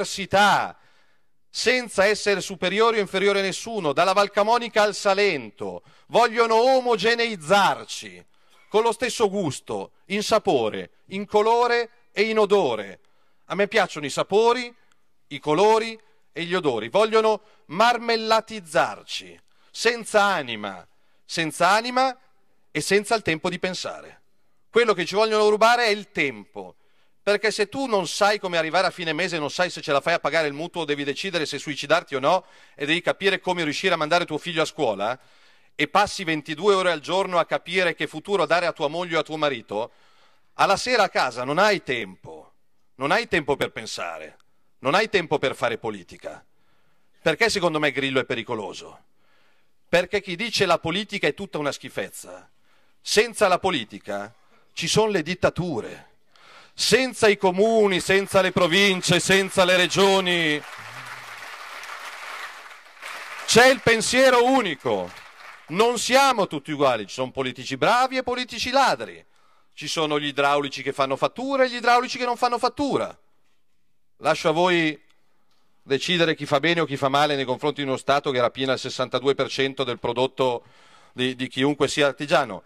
l'università, senza essere superiori o inferiori a nessuno, dalla Valcamonica al Salento, vogliono omogeneizzarci con lo stesso gusto, in sapore, in colore e in odore. A me piacciono i sapori, i colori e gli odori, vogliono marmellatizzarci, senza anima, senza anima e senza il tempo di pensare. Quello che ci vogliono rubare è il tempo, perché se tu non sai come arrivare a fine mese, non sai se ce la fai a pagare il mutuo, devi decidere se suicidarti o no e devi capire come riuscire a mandare tuo figlio a scuola e passi 22 ore al giorno a capire che futuro dare a tua moglie o a tuo marito, alla sera a casa non hai tempo, non hai tempo per pensare, non hai tempo per fare politica. Perché secondo me Grillo è pericoloso? Perché chi dice la politica è tutta una schifezza. Senza la politica ci sono le dittature senza i comuni, senza le province, senza le regioni. C'è il pensiero unico. Non siamo tutti uguali, ci sono politici bravi e politici ladri. Ci sono gli idraulici che fanno fattura e gli idraulici che non fanno fattura. Lascio a voi decidere chi fa bene o chi fa male nei confronti di uno Stato che rapina il 62% del prodotto di, di chiunque sia artigiano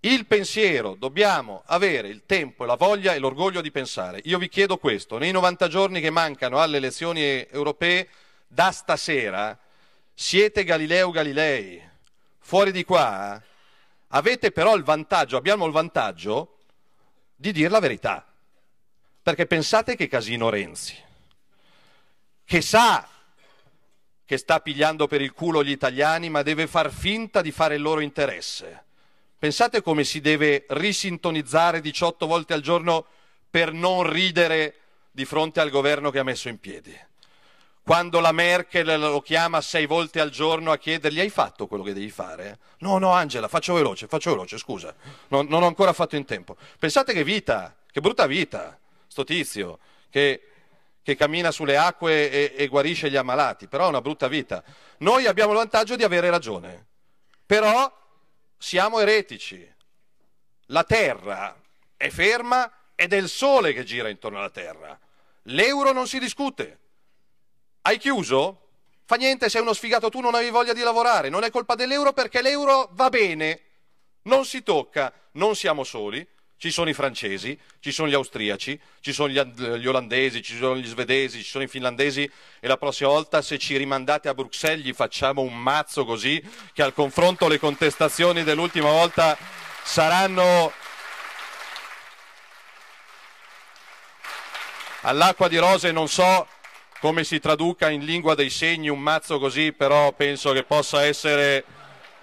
il pensiero, dobbiamo avere il tempo, la voglia e l'orgoglio di pensare. Io vi chiedo questo, nei 90 giorni che mancano alle elezioni europee, da stasera, siete Galileo Galilei, fuori di qua, avete però il vantaggio, abbiamo il vantaggio di dire la verità. Perché pensate che casino Renzi, che sa che sta pigliando per il culo gli italiani, ma deve far finta di fare il loro interesse Pensate come si deve risintonizzare 18 volte al giorno per non ridere di fronte al governo che ha messo in piedi. Quando la Merkel lo chiama sei volte al giorno a chiedergli hai fatto quello che devi fare? No, no Angela, faccio veloce, faccio veloce, scusa, non, non ho ancora fatto in tempo. Pensate che vita, che brutta vita, sto tizio, che che cammina sulle acque e, e, guarisce gli ammalati, però è una brutta vita. Noi abbiamo il vantaggio di avere ragione, però siamo eretici. La Terra è ferma ed è il Sole che gira intorno alla Terra. L'euro non si discute. Hai chiuso? Fa niente, sei uno sfigato tu, non avevi voglia di lavorare. Non è colpa dell'euro perché l'euro va bene. Non si tocca, non siamo soli. Ci sono i francesi, ci sono gli austriaci, ci sono gli, gli, olandesi, ci sono gli svedesi, ci sono i finlandesi e la prossima volta se ci rimandate a Bruxelles gli facciamo un mazzo così che al confronto le contestazioni dell'ultima volta saranno all'acqua di rose, non so come si traduca in lingua dei segni un mazzo così, però penso che possa essere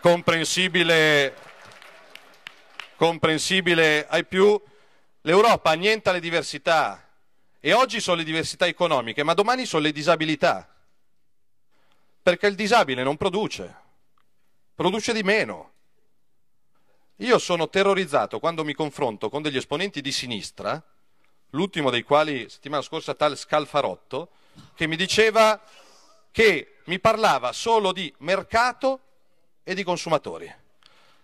comprensibile comprensibile ai più, l'Europa annienta le diversità e oggi sono le diversità economiche, ma domani sono le disabilità, perché il disabile non produce, produce di meno. Io sono terrorizzato quando mi confronto con degli esponenti di sinistra, l'ultimo dei quali settimana scorsa tal Scalfarotto, che mi diceva che mi parlava solo di mercato e di consumatori.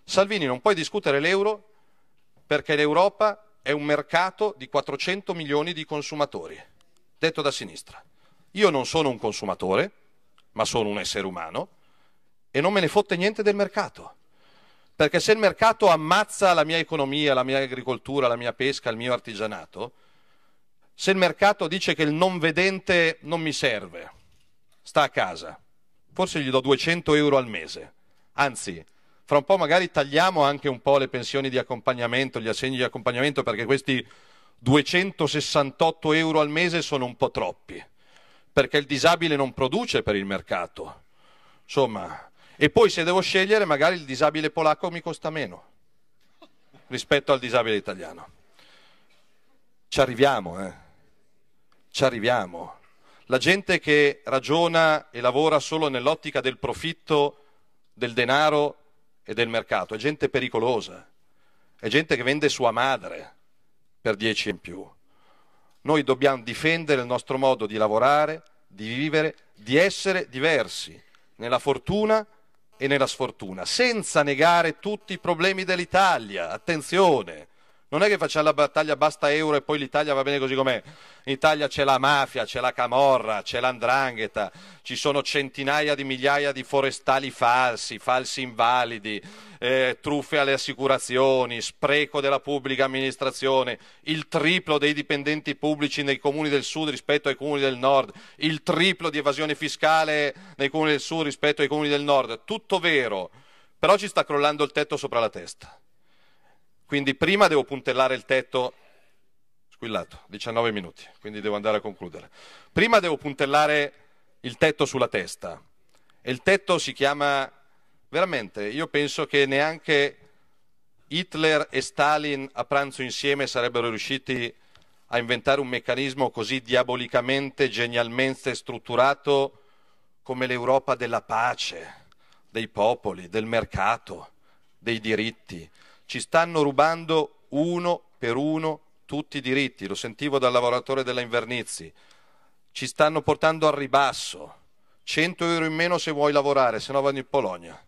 Salvini non puoi discutere l'euro perché l'Europa è un mercato di 400 milioni di consumatori, detto da sinistra. Io non sono un consumatore, ma sono un essere umano e non me ne fotte niente del mercato. Perché se il mercato ammazza la mia economia, la mia agricoltura, la mia pesca, il mio artigianato, se il mercato dice che il non vedente non mi serve, sta a casa, forse gli do 200 euro al mese, anzi fra un po' magari tagliamo anche un po' le pensioni di accompagnamento, gli assegni di accompagnamento, perché questi 268 euro al mese sono un po' troppi, perché il disabile non produce per il mercato. Insomma, e poi se devo scegliere, magari il disabile polacco mi costa meno rispetto al disabile italiano. Ci arriviamo, eh? Ci arriviamo. La gente che ragiona e lavora solo nell'ottica del profitto, del denaro, e del mercato, è gente pericolosa, è gente che vende sua madre per 10 in più. Noi dobbiamo difendere il nostro modo di lavorare, di vivere, di essere diversi nella fortuna e nella sfortuna, senza negare tutti i problemi dell'Italia, attenzione, non è che facciamo la battaglia basta euro e poi l'Italia va bene così com'è. In Italia c'è la mafia, c'è la camorra, c'è l'andrangheta, ci sono centinaia di migliaia di forestali falsi, falsi invalidi, eh, truffe alle assicurazioni, spreco della pubblica amministrazione, il triplo dei dipendenti pubblici nei comuni del sud rispetto ai comuni del nord, il triplo di evasione fiscale nei comuni del sud rispetto ai comuni del nord. Tutto vero, però ci sta crollando il tetto sopra la testa. Quindi prima devo puntellare il tetto, squillato, 19 minuti, quindi devo andare a concludere. Prima devo puntellare il tetto sulla testa e il tetto si chiama, veramente, io penso che neanche Hitler e Stalin a pranzo insieme sarebbero riusciti a inventare un meccanismo così diabolicamente, genialmente strutturato come l'Europa della pace, dei popoli, del mercato, dei diritti. Ci stanno rubando uno per uno tutti i diritti, lo sentivo dal lavoratore della Invernizzi. Ci stanno portando al ribasso. 100 euro in meno se vuoi lavorare, se no vado in Polonia.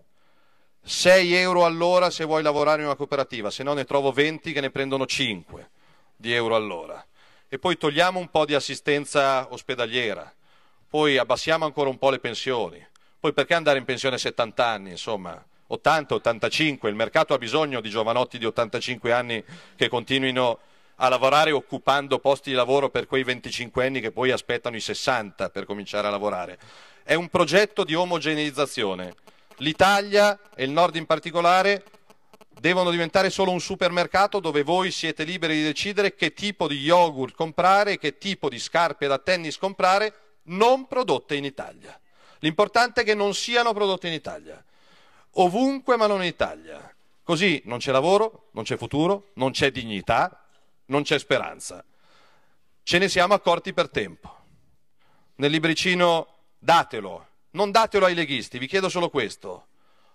6 euro all'ora se vuoi lavorare in una cooperativa, se no ne trovo 20 che ne prendono 5 di euro all'ora. E poi togliamo un po' di assistenza ospedaliera, poi abbassiamo ancora un po' le pensioni, poi perché andare in pensione a 70 anni, insomma, 80-85, il mercato ha bisogno di giovanotti di 85 anni che continuino a lavorare occupando posti di lavoro per quei 25 anni che poi aspettano i 60 per cominciare a lavorare. È un progetto di omogeneizzazione. L'Italia e il Nord in particolare devono diventare solo un supermercato dove voi siete liberi di decidere che tipo di yogurt comprare, che tipo di scarpe da tennis comprare, non prodotte in Italia. L'importante è che non siano prodotte in Italia ovunque ma non in Italia. Così non c'è lavoro, non c'è futuro, non c'è dignità, non c'è speranza. Ce ne siamo accorti per tempo. Nel libricino datelo, non datelo ai leghisti, vi chiedo solo questo.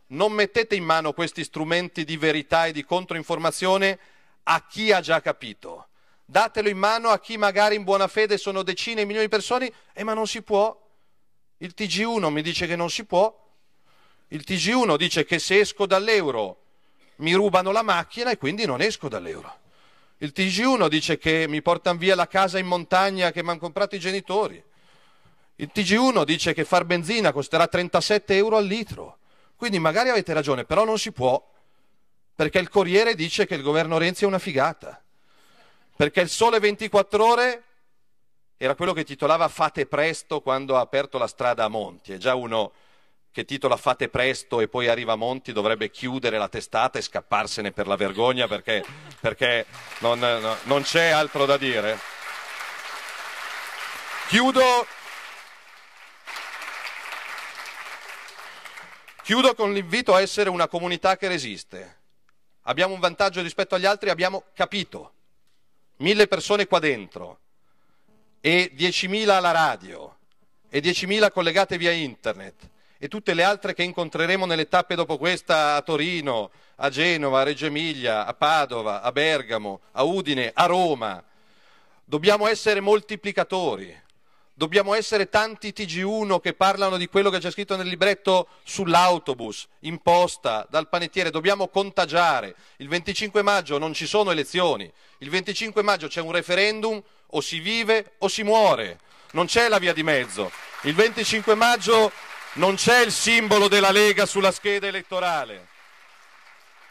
Non mettete in mano questi strumenti di verità e di controinformazione a chi ha già capito. Datelo in mano a chi magari in buona fede sono decine e milioni di persone, eh ma non si può. Il TG1 mi dice che non si può, il TG1 dice che se esco dall'euro mi rubano la macchina e quindi non esco dall'euro. Il TG1 dice che mi portano via la casa in montagna che mi hanno comprato i genitori. Il TG1 dice che far benzina costerà 37 euro al litro. Quindi magari avete ragione, però non si può. Perché il Corriere dice che il governo Renzi è una figata. Perché il Sole 24 Ore era quello che titolava Fate presto quando ha aperto la strada a Monti. È già uno che titola Fate presto e poi arriva Monti dovrebbe chiudere la testata e scapparsene per la vergogna perché, perché non, non c'è altro da dire. Chiudo Chiudo con l'invito a essere una comunità che resiste. Abbiamo un vantaggio rispetto agli altri, abbiamo capito. Mille persone qua dentro e 10.000 alla radio e 10.000 collegate via internet e tutte le altre che incontreremo nelle tappe dopo questa a Torino, a Genova, a Reggio Emilia, a Padova, a Bergamo, a Udine, a Roma. Dobbiamo essere moltiplicatori, dobbiamo essere tanti TG1 che parlano di quello che c'è scritto nel libretto sull'autobus, in posta, dal panettiere, dobbiamo contagiare. Il 25 maggio non ci sono elezioni, il 25 maggio c'è un referendum, o si vive o si muore, non c'è la via di mezzo. Il 25 maggio non c'è il simbolo della Lega sulla scheda elettorale.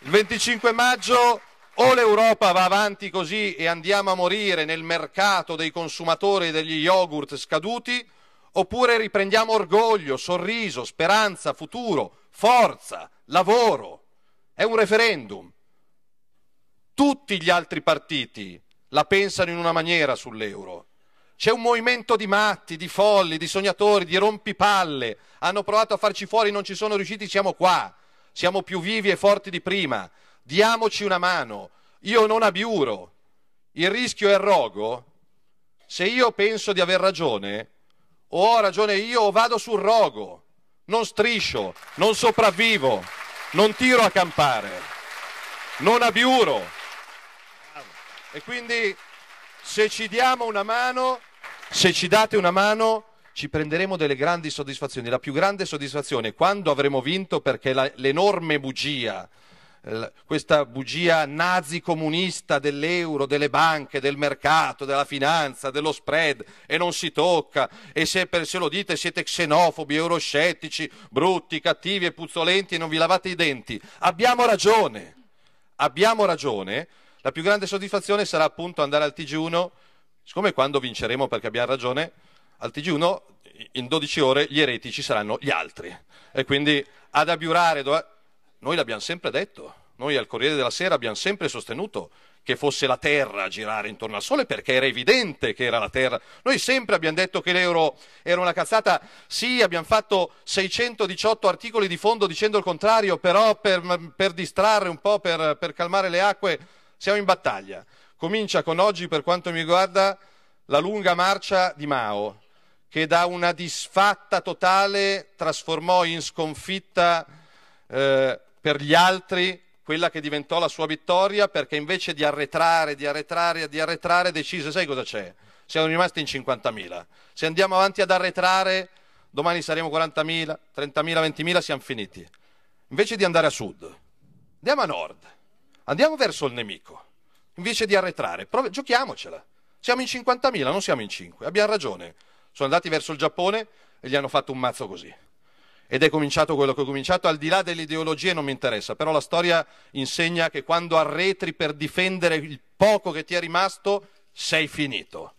Il 25 maggio o l'Europa va avanti così e andiamo a morire nel mercato dei consumatori degli yogurt scaduti, oppure riprendiamo orgoglio, sorriso, speranza, futuro, forza, lavoro. È un referendum. Tutti gli altri partiti la pensano in una maniera sull'euro c'è un movimento di matti, di folli, di sognatori, di rompipalle. Hanno provato a farci fuori, non ci sono riusciti, siamo qua. Siamo più vivi e forti di prima. Diamoci una mano. Io non abiuro. Il rischio è il rogo. Se io penso di aver ragione, o ho ragione io o vado sul rogo. Non striscio, non sopravvivo, non tiro a campare, non abiuro. E quindi se ci diamo una mano se ci date una mano ci prenderemo delle grandi soddisfazioni. La più grande soddisfazione quando avremo vinto perché l'enorme bugia, questa bugia nazi-comunista dell'euro, delle banche, del mercato, della finanza, dello spread e non si tocca e se, per, se lo dite siete xenofobi, euroscettici, brutti, cattivi e puzzolenti e non vi lavate i denti. Abbiamo ragione, abbiamo ragione. La più grande soddisfazione sarà appunto andare al TG1 Siccome quando vinceremo perché abbiamo ragione, al TG1 in 12 ore gli eretici saranno gli altri. E quindi ad abiurare... Dove... Noi l'abbiamo sempre detto, noi al Corriere della Sera abbiamo sempre sostenuto che fosse la Terra a girare intorno al Sole perché era evidente che era la Terra. Noi sempre abbiamo detto che l'euro era una cazzata. Sì, abbiamo fatto 618 articoli di fondo dicendo il contrario, però per, per distrarre un po', per, per calmare le acque, siamo in battaglia comincia con oggi, per quanto mi riguarda, la lunga marcia di Mao, che da una disfatta totale trasformò in sconfitta eh, per gli altri quella che diventò la sua vittoria, perché invece di arretrare, di arretrare, di arretrare, decise, sai cosa c'è? Siamo rimasti in 50.000. Se andiamo avanti ad arretrare, domani saremo 40.000, 30.000, 20.000, siamo finiti. Invece di andare a sud, andiamo a nord, andiamo verso il nemico invece di arretrare. Prove- giochiamocela. Siamo in 50.000, non siamo in 5. Abbiamo ragione. Sono andati verso il Giappone e gli hanno fatto un mazzo così. Ed è cominciato quello che è cominciato, al di là delle ideologie non mi interessa, però la storia insegna che quando arretri per difendere il poco che ti è rimasto, sei finito.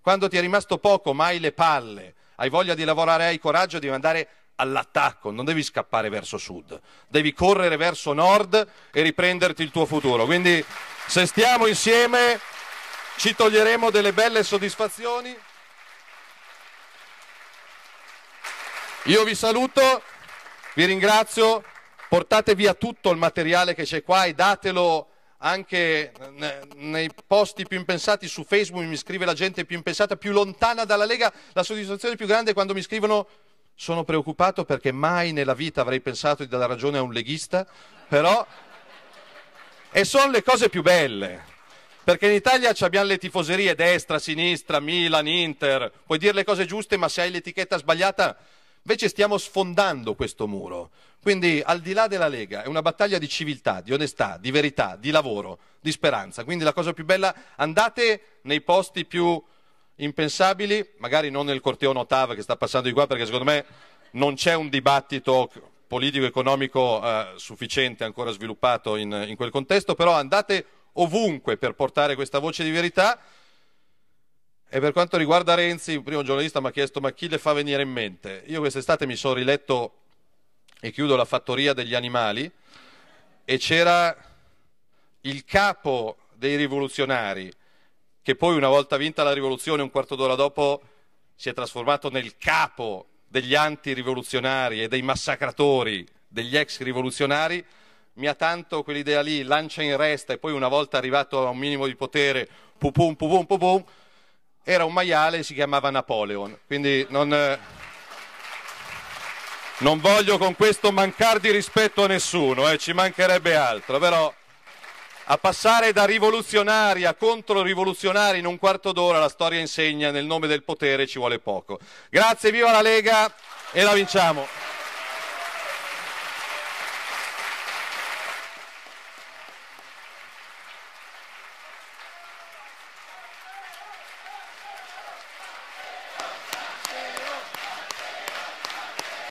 Quando ti è rimasto poco, mai le palle, hai voglia di lavorare, hai coraggio, devi andare all'attacco, non devi scappare verso sud, devi correre verso nord e riprenderti il tuo futuro. Quindi se stiamo insieme ci toglieremo delle belle soddisfazioni. Io vi saluto, vi ringrazio, portate via tutto il materiale che c'è qua e datelo anche nei posti più impensati su Facebook mi scrive la gente più impensata, più lontana dalla Lega, la soddisfazione più grande è quando mi scrivono sono preoccupato perché mai nella vita avrei pensato di dare ragione a un leghista, però e sono le cose più belle. Perché in Italia abbiamo le tifoserie destra, sinistra, Milan, Inter. Puoi dire le cose giuste, ma se hai l'etichetta sbagliata, invece stiamo sfondando questo muro. Quindi, al di là della Lega, è una battaglia di civiltà, di onestà, di verità, di lavoro, di speranza. Quindi, la cosa più bella, andate nei posti più impensabili, magari non nel corteo Notav che sta passando di qua, perché secondo me non c'è un dibattito politico-economico eh, sufficiente ancora sviluppato in, in quel contesto, però andate ovunque per portare questa voce di verità. E per quanto riguarda Renzi, prima primo giornalista mi ha chiesto ma chi le fa venire in mente? Io quest'estate mi sono riletto e chiudo la fattoria degli animali e c'era il capo dei rivoluzionari che poi una volta vinta la rivoluzione un quarto d'ora dopo si è trasformato nel capo degli antirivoluzionari e dei massacratori, degli ex rivoluzionari, mi ha tanto quell'idea lì, lancia in resta e poi una volta arrivato a un minimo di potere, pupum, pupum, pupum, era un maiale e si chiamava Napoleon. Quindi non, non voglio con questo mancare di rispetto a nessuno, eh, ci mancherebbe altro, però a passare da rivoluzionari a controrivoluzionari in un quarto d'ora la storia insegna nel nome del potere ci vuole poco. Grazie, viva la Lega e la vinciamo.